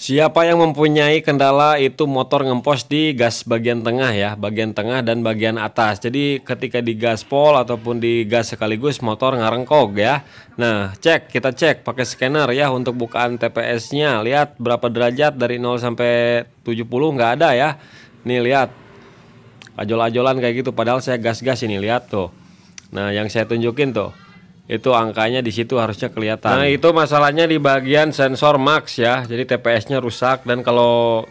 Siapa yang mempunyai kendala itu motor ngempos di gas bagian tengah ya, bagian tengah dan bagian atas. Jadi ketika di gas pol ataupun di gas sekaligus motor ngarengkog ya. Nah, cek kita cek pakai scanner ya untuk bukaan TPS-nya. Lihat berapa derajat dari 0 sampai 70 nggak ada ya. Nih lihat. Ajol-ajolan kayak gitu padahal saya gas-gas ini lihat tuh. Nah, yang saya tunjukin tuh itu angkanya di situ harusnya kelihatan. Nah, itu masalahnya di bagian sensor max ya. Jadi TPS-nya rusak dan kalau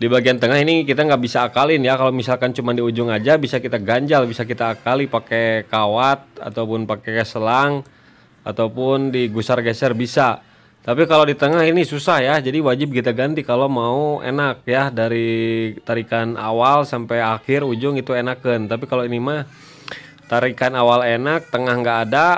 di bagian tengah ini kita nggak bisa akalin ya. Kalau misalkan cuma di ujung aja bisa kita ganjal, bisa kita akali pakai kawat ataupun pakai selang ataupun digusar geser bisa. Tapi kalau di tengah ini susah ya. Jadi wajib kita ganti kalau mau enak ya dari tarikan awal sampai akhir ujung itu enakan. Tapi kalau ini mah tarikan awal enak, tengah nggak ada,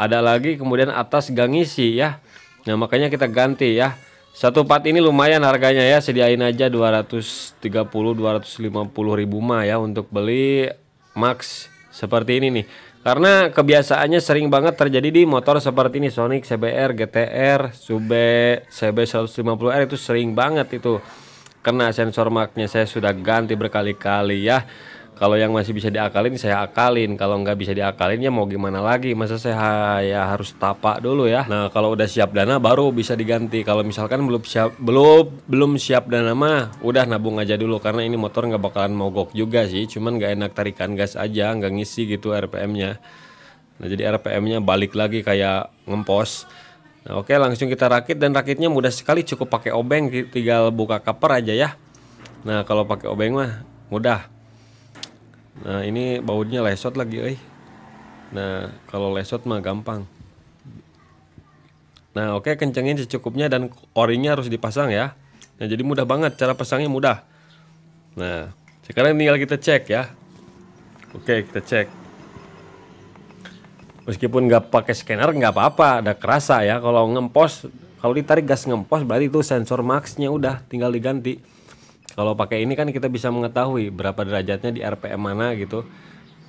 ada lagi kemudian atas gangisi ya nah makanya kita ganti ya satu part ini lumayan harganya ya sediain aja 230 250 ribu mah ya untuk beli max seperti ini nih karena kebiasaannya sering banget terjadi di motor seperti ini Sonic CBR GTR Sube CB 150R itu sering banget itu kena sensor marknya saya sudah ganti berkali-kali ya kalau yang masih bisa diakalin saya akalin kalau nggak bisa diakalin ya mau gimana lagi masa saya ya harus tapak dulu ya nah kalau udah siap dana baru bisa diganti kalau misalkan belum siap belum belum siap dana mah udah nabung aja dulu karena ini motor nggak bakalan mogok juga sih cuman nggak enak tarikan gas aja nggak ngisi gitu RPM-nya nah jadi RPM-nya balik lagi kayak ngempos nah, oke langsung kita rakit dan rakitnya mudah sekali cukup pakai obeng tinggal buka kaper aja ya nah kalau pakai obeng mah mudah Nah ini bautnya lesot lagi, eh. Nah kalau lesot mah gampang. Nah oke okay, kencengin secukupnya dan orinya harus dipasang ya. Nah jadi mudah banget cara pasangnya mudah. Nah sekarang tinggal kita cek ya. Oke okay, kita cek. Meskipun nggak pakai scanner nggak apa-apa, ada kerasa ya. Kalau ngempos, kalau ditarik gas ngempos berarti itu sensor maxnya udah tinggal diganti. Kalau pakai ini kan kita bisa mengetahui berapa derajatnya di RPM mana gitu.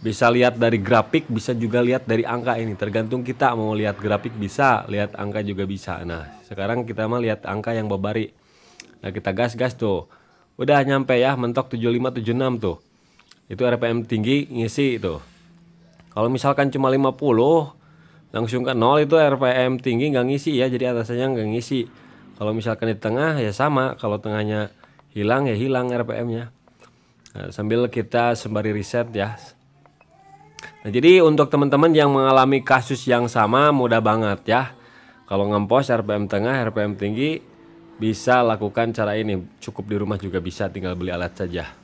Bisa lihat dari grafik, bisa juga lihat dari angka ini. Tergantung kita mau lihat grafik bisa, lihat angka juga bisa. Nah, sekarang kita mau lihat angka yang babari. Nah, kita gas-gas tuh. Udah nyampe ya, mentok 7576 enam tuh. Itu RPM tinggi ngisi itu. Kalau misalkan cuma 50 langsung ke nol itu RPM tinggi nggak ngisi ya, jadi atasnya nggak ngisi. Kalau misalkan di tengah ya sama, kalau tengahnya hilang ya hilang RPM-nya nah, sambil kita sembari riset ya nah jadi untuk teman-teman yang mengalami kasus yang sama mudah banget ya kalau ngempos RPM tengah RPM tinggi bisa lakukan cara ini cukup di rumah juga bisa tinggal beli alat saja